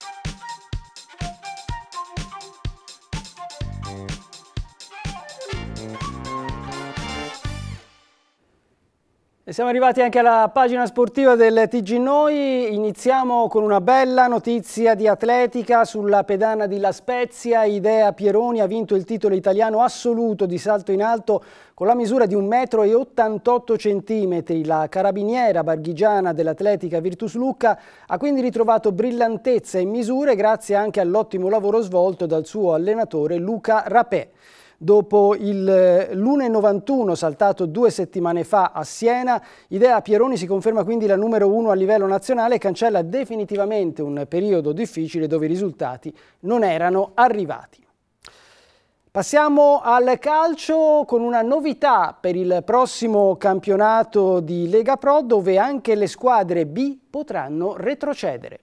Thank you. E siamo arrivati anche alla pagina sportiva del TG Noi, iniziamo con una bella notizia di atletica sulla pedana di La Spezia, Idea Pieroni ha vinto il titolo italiano assoluto di salto in alto con la misura di 1,88 m. La carabiniera barghigiana dell'atletica Virtus Lucca ha quindi ritrovato brillantezza e misure grazie anche all'ottimo lavoro svolto dal suo allenatore Luca Rapè. Dopo il eh, l'1,91 saltato due settimane fa a Siena, Idea Pieroni si conferma quindi la numero uno a livello nazionale e cancella definitivamente un periodo difficile dove i risultati non erano arrivati. Passiamo al calcio con una novità per il prossimo campionato di Lega Pro dove anche le squadre B potranno retrocedere.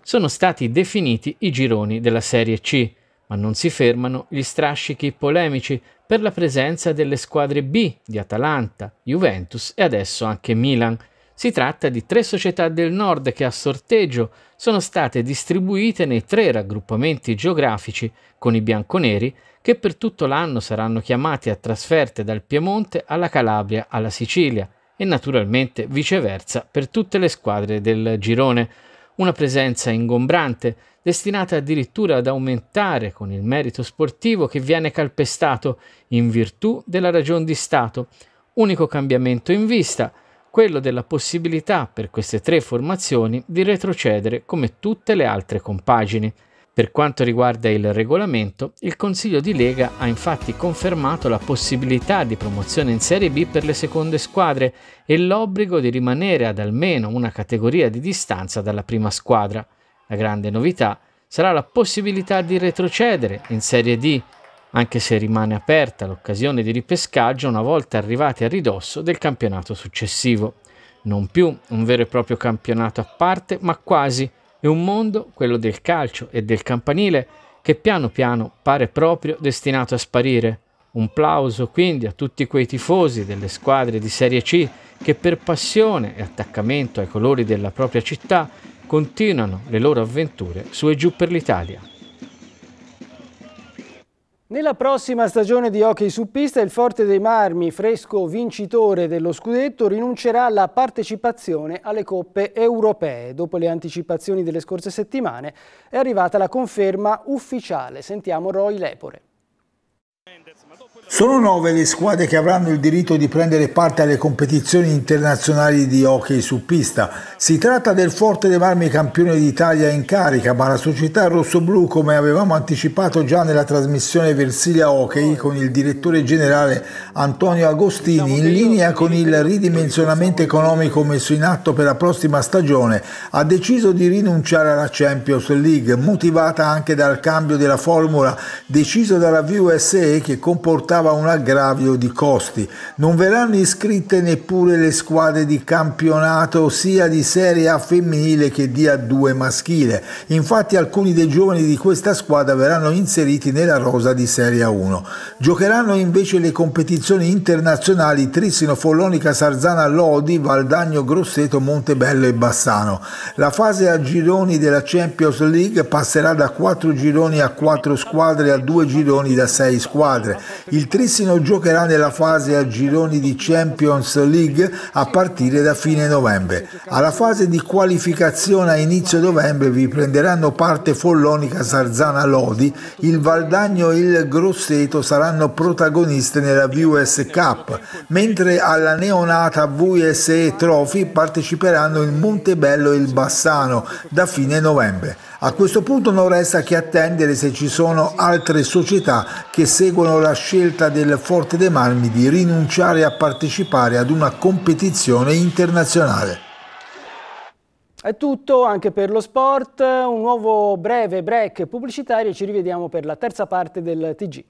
Sono stati definiti i gironi della Serie C ma non si fermano gli strascichi polemici per la presenza delle squadre B di Atalanta, Juventus e adesso anche Milan. Si tratta di tre società del nord che a sorteggio sono state distribuite nei tre raggruppamenti geografici con i bianconeri che per tutto l'anno saranno chiamati a trasferte dal Piemonte alla Calabria alla Sicilia e naturalmente viceversa per tutte le squadre del girone una presenza ingombrante, destinata addirittura ad aumentare con il merito sportivo che viene calpestato in virtù della ragion di Stato. Unico cambiamento in vista, quello della possibilità per queste tre formazioni di retrocedere come tutte le altre compagini. Per quanto riguarda il regolamento, il Consiglio di Lega ha infatti confermato la possibilità di promozione in Serie B per le seconde squadre e l'obbligo di rimanere ad almeno una categoria di distanza dalla prima squadra. La grande novità sarà la possibilità di retrocedere in Serie D, anche se rimane aperta l'occasione di ripescaggio una volta arrivati a ridosso del campionato successivo. Non più un vero e proprio campionato a parte, ma quasi e un mondo, quello del calcio e del campanile, che piano piano pare proprio destinato a sparire. Un plauso quindi a tutti quei tifosi delle squadre di Serie C che per passione e attaccamento ai colori della propria città continuano le loro avventure su e giù per l'Italia. Nella prossima stagione di hockey su pista il Forte dei Marmi, fresco vincitore dello scudetto, rinuncerà alla partecipazione alle coppe europee. Dopo le anticipazioni delle scorse settimane è arrivata la conferma ufficiale. Sentiamo Roy Lepore. Sono nove le squadre che avranno il diritto di prendere parte alle competizioni internazionali di hockey su pista. Si tratta del Forte dei Marmi campione d'Italia in carica, ma la società rossoblu, come avevamo anticipato già nella trasmissione Versilia Hockey con il direttore generale Antonio Agostini, in linea con il ridimensionamento economico messo in atto per la prossima stagione, ha deciso di rinunciare alla Champions League, motivata anche dal cambio della formula deciso dalla VUSE che comportava comportava un aggravio di costi. Non verranno iscritte neppure le squadre di campionato sia di Serie A femminile che di A2 maschile. Infatti alcuni dei giovani di questa squadra verranno inseriti nella rosa di Serie A1. Giocheranno invece le competizioni internazionali Trissino, Follonica, Sarzana, Lodi, Valdagno, Grosseto, Montebello e Bassano. La fase a gironi della Champions League passerà da 4 gironi a 4 squadre a 2 gironi da 6 squadre. Il Trissino giocherà nella fase a gironi di Champions League a partire da fine novembre. Alla fase di qualificazione a inizio novembre vi prenderanno parte Follonica, Sarzana, Lodi, il Valdagno e il Grosseto saranno protagoniste nella VS Cup, mentre alla neonata VSE Trophy parteciperanno il Montebello e il Bassano da fine novembre. A questo punto non resta che attendere se ci sono altre società che seguono la scelta del Forte dei Marmi di rinunciare a partecipare ad una competizione internazionale. È tutto anche per lo sport, un nuovo breve break pubblicitario e ci rivediamo per la terza parte del TG.